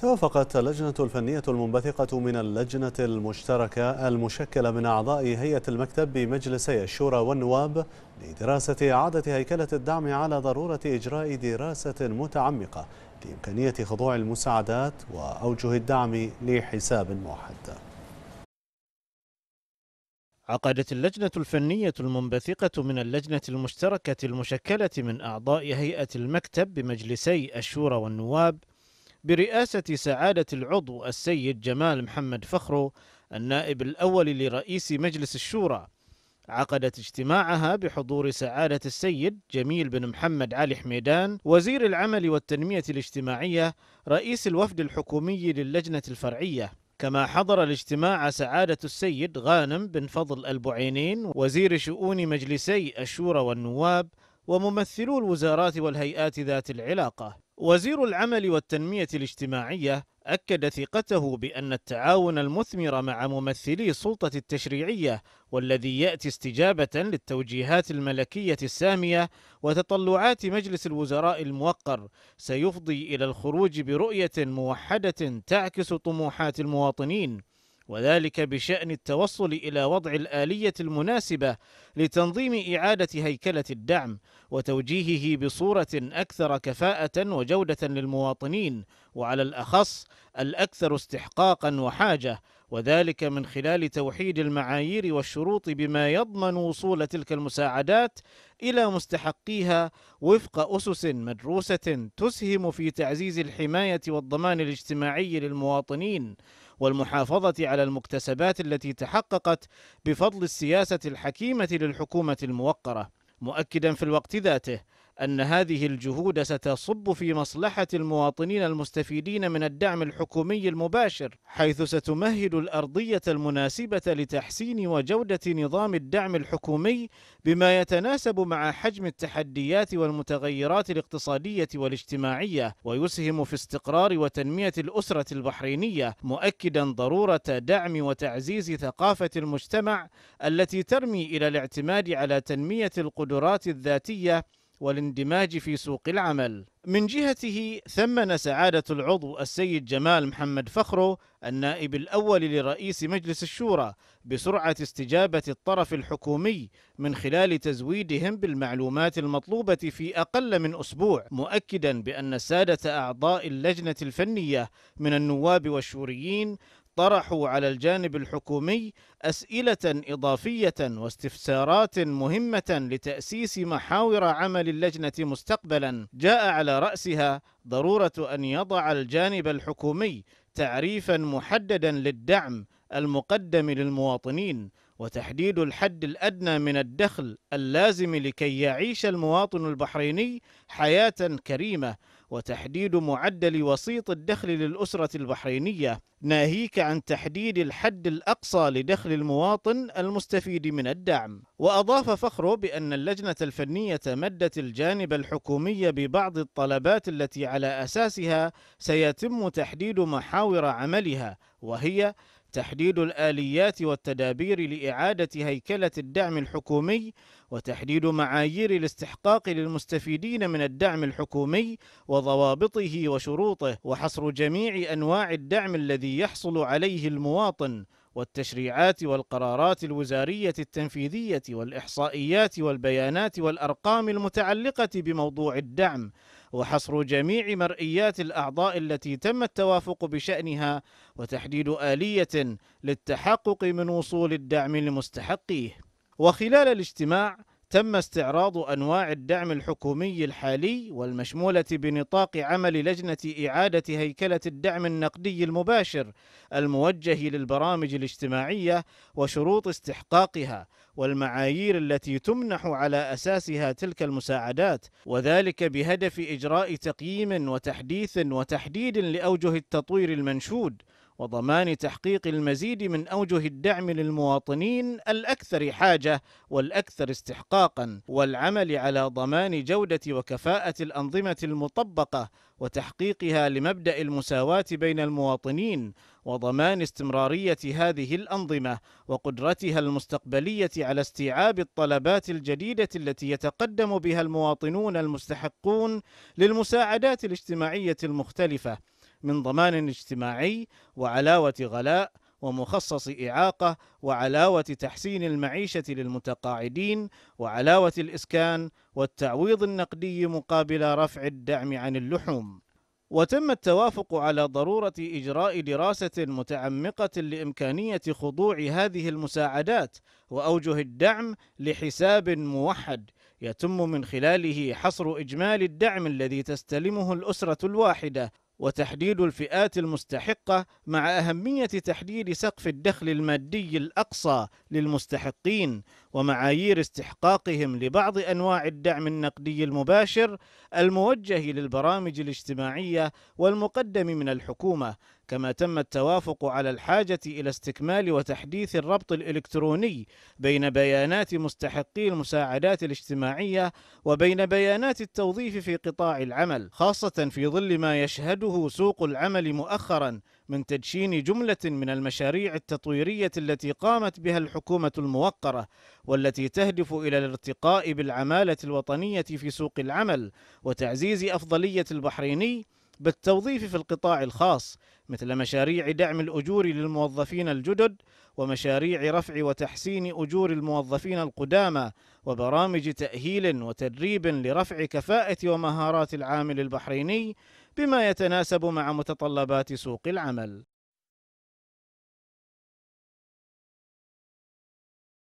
توافقت اللجنة الفنية المنبثقة من اللجنة المشتركة المشكلة من أعضاء هيئة المكتب بمجلسي الشورى والنواب لدراسة إعادة هيكلة الدعم على ضرورة إجراء دراسة متعمقة لإمكانية خضوع المساعدات وأوجه الدعم لحساب موحد عقدت اللجنة الفنية المنبثقة من اللجنة المشتركة المشكلة من أعضاء هيئة المكتب بمجلسي الشورى والنواب برئاسة سعادة العضو السيد جمال محمد فخرو النائب الأول لرئيس مجلس الشورى عقدت اجتماعها بحضور سعادة السيد جميل بن محمد علي حميدان وزير العمل والتنمية الاجتماعية رئيس الوفد الحكومي للجنة الفرعية كما حضر الاجتماع سعادة السيد غانم بن فضل البعينين وزير شؤون مجلسي الشورى والنواب وممثلو الوزارات والهيئات ذات العلاقة وزير العمل والتنمية الاجتماعية أكد ثقته بأن التعاون المثمر مع ممثلي السلطة التشريعية والذي يأتي استجابة للتوجيهات الملكية السامية وتطلعات مجلس الوزراء الموقر سيفضي إلى الخروج برؤية موحدة تعكس طموحات المواطنين وذلك بشأن التوصل إلى وضع الآلية المناسبة لتنظيم إعادة هيكلة الدعم وتوجيهه بصورة أكثر كفاءة وجودة للمواطنين وعلى الأخص الأكثر استحقاقا وحاجة وذلك من خلال توحيد المعايير والشروط بما يضمن وصول تلك المساعدات إلى مستحقيها وفق أسس مدروسة تسهم في تعزيز الحماية والضمان الاجتماعي للمواطنين والمحافظة على المكتسبات التي تحققت بفضل السياسة الحكيمة للحكومة الموقرة مؤكدا في الوقت ذاته أن هذه الجهود ستصب في مصلحة المواطنين المستفيدين من الدعم الحكومي المباشر حيث ستمهد الأرضية المناسبة لتحسين وجودة نظام الدعم الحكومي بما يتناسب مع حجم التحديات والمتغيرات الاقتصادية والاجتماعية ويسهم في استقرار وتنمية الأسرة البحرينية مؤكدا ضرورة دعم وتعزيز ثقافة المجتمع التي ترمي إلى الاعتماد على تنمية القدرات الذاتية والاندماج في سوق العمل. من جهته ثمن سعادة العضو السيد جمال محمد فخرو النائب الأول لرئيس مجلس الشورى بسرعة استجابة الطرف الحكومي من خلال تزويدهم بالمعلومات المطلوبة في أقل من أسبوع مؤكدا بأن سادة أعضاء اللجنة الفنية من النواب والشوريين طرحوا على الجانب الحكومي اسئله اضافيه واستفسارات مهمه لتاسيس محاور عمل اللجنه مستقبلا جاء على راسها ضروره ان يضع الجانب الحكومي تعريفا محددا للدعم المقدم للمواطنين وتحديد الحد الادنى من الدخل اللازم لكي يعيش المواطن البحريني حياه كريمه وتحديد معدل وسيط الدخل للأسرة البحرينية ناهيك عن تحديد الحد الأقصى لدخل المواطن المستفيد من الدعم وأضاف فخرو بأن اللجنة الفنية مدت الجانب الحكومي ببعض الطلبات التي على أساسها سيتم تحديد محاور عملها وهي تحديد الآليات والتدابير لإعادة هيكلة الدعم الحكومي وتحديد معايير الاستحقاق للمستفيدين من الدعم الحكومي وضوابطه وشروطه وحصر جميع أنواع الدعم الذي يحصل عليه المواطن والتشريعات والقرارات الوزارية التنفيذية والإحصائيات والبيانات والأرقام المتعلقة بموضوع الدعم وحصر جميع مرئيات الأعضاء التي تم التوافق بشأنها وتحديد آلية للتحقق من وصول الدعم لمستحقيه وخلال الاجتماع تم استعراض أنواع الدعم الحكومي الحالي والمشمولة بنطاق عمل لجنة إعادة هيكلة الدعم النقدي المباشر الموجه للبرامج الاجتماعية وشروط استحقاقها والمعايير التي تمنح على أساسها تلك المساعدات وذلك بهدف إجراء تقييم وتحديث وتحديد لأوجه التطوير المنشود وضمان تحقيق المزيد من أوجه الدعم للمواطنين الأكثر حاجة والأكثر استحقاقا والعمل على ضمان جودة وكفاءة الأنظمة المطبقة وتحقيقها لمبدأ المساواة بين المواطنين وضمان استمرارية هذه الأنظمة وقدرتها المستقبلية على استيعاب الطلبات الجديدة التي يتقدم بها المواطنون المستحقون للمساعدات الاجتماعية المختلفة من ضمان اجتماعي وعلاوة غلاء ومخصص إعاقة وعلاوة تحسين المعيشة للمتقاعدين وعلاوة الإسكان والتعويض النقدي مقابل رفع الدعم عن اللحوم وتم التوافق على ضرورة إجراء دراسة متعمقة لإمكانية خضوع هذه المساعدات وأوجه الدعم لحساب موحد يتم من خلاله حصر إجمالي الدعم الذي تستلمه الأسرة الواحدة وتحديد الفئات المستحقة مع أهمية تحديد سقف الدخل المادي الأقصى للمستحقين ومعايير استحقاقهم لبعض انواع الدعم النقدي المباشر الموجه للبرامج الاجتماعيه والمقدم من الحكومه كما تم التوافق على الحاجه الى استكمال وتحديث الربط الالكتروني بين بيانات مستحقي المساعدات الاجتماعيه وبين بيانات التوظيف في قطاع العمل خاصه في ظل ما يشهده سوق العمل مؤخرا من تدشين جمله من المشاريع التطويريه التي قامت بها الحكومه الموقره والتي تهدف إلى الارتقاء بالعمالة الوطنية في سوق العمل وتعزيز أفضلية البحريني بالتوظيف في القطاع الخاص مثل مشاريع دعم الأجور للموظفين الجدد ومشاريع رفع وتحسين أجور الموظفين القدامى وبرامج تأهيل وتدريب لرفع كفاءة ومهارات العامل البحريني بما يتناسب مع متطلبات سوق العمل